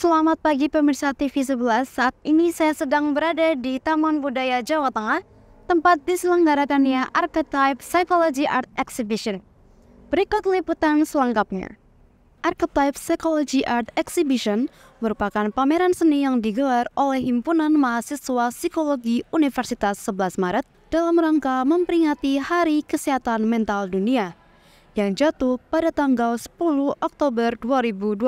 Selamat pagi pemirsa TV 11. Saat ini saya sedang berada di Taman Budaya Jawa Tengah, tempat diselenggarakannya Archetype Psychology Art Exhibition. Berikut liputan selengkapnya. Archetype Psychology Art Exhibition merupakan pameran seni yang digelar oleh himpunan mahasiswa psikologi Universitas 11 Maret dalam rangka memperingati Hari Kesehatan Mental Dunia yang jatuh pada tanggal 10 Oktober 2023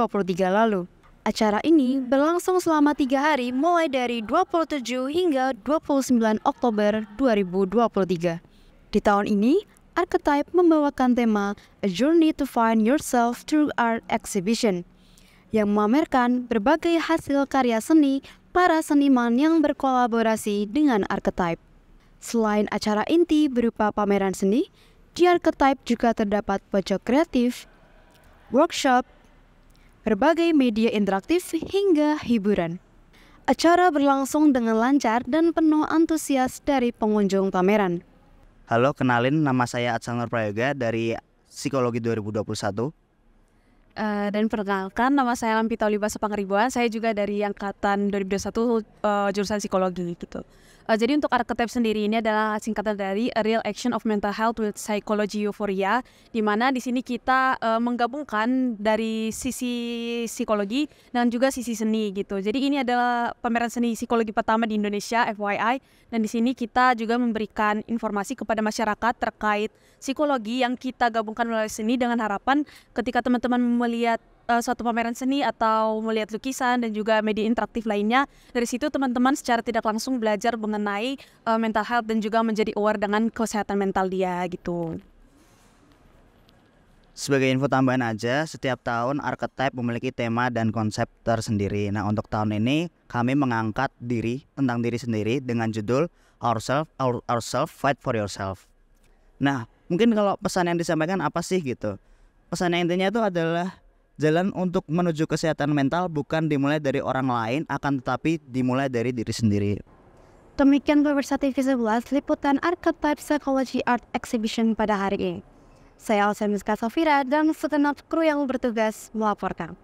lalu. Acara ini berlangsung selama tiga hari mulai dari 27 hingga 29 Oktober 2023. Di tahun ini, Archetype membawakan tema A Journey to Find Yourself Through Art Exhibition yang memamerkan berbagai hasil karya seni para seniman yang berkolaborasi dengan Archetype. Selain acara inti berupa pameran seni, di Archetype juga terdapat pojok kreatif, workshop, berbagai media interaktif hingga hiburan. Acara berlangsung dengan lancar dan penuh antusias dari pengunjung pameran. Halo, kenalin nama saya Atsangar Prayoga dari Psikologi 2021. Uh, eh, dan perkenalkan nama saya Lampita Taulibas Sepangribuan. Saya juga dari angkatan 2021 uh, eh, jurusan psikologi gitu. Uh, jadi untuk Archetype sendiri ini adalah singkatan dari A Real Action of Mental Health with Psychology Euphoria, di mana di sini kita uh, menggabungkan dari sisi psikologi dan juga sisi seni gitu. Jadi ini adalah pameran seni psikologi pertama di Indonesia FYI dan di sini kita juga memberikan informasi kepada masyarakat terkait psikologi yang kita gabungkan melalui seni dengan harapan ketika teman-teman melihat Eh, suatu pameran seni atau melihat lukisan dan juga media interaktif lainnya. Dari situ teman-teman secara tidak langsung belajar mengenai uh, mental health dan juga menjadi aware dengan kesehatan mental dia gitu. Sebagai info tambahan aja, setiap tahun archetype memiliki tema dan konsep tersendiri. Nah, untuk tahun ini kami mengangkat diri tentang diri sendiri dengan judul Ourself, Our, Ourself, Fight for Yourself. Nah, mungkin kalau pesan yang disampaikan apa sih gitu? Pesan yang intinya itu adalah Jalan untuk menuju kesehatan mental bukan dimulai dari orang lain, akan tetapi dimulai dari diri sendiri. Demikian pemirsa TV11 liputan Archetype Psychology Art Exhibition pada hari ini. Saya Alsemiska Safira dan segenap kru yang bertugas melaporkan.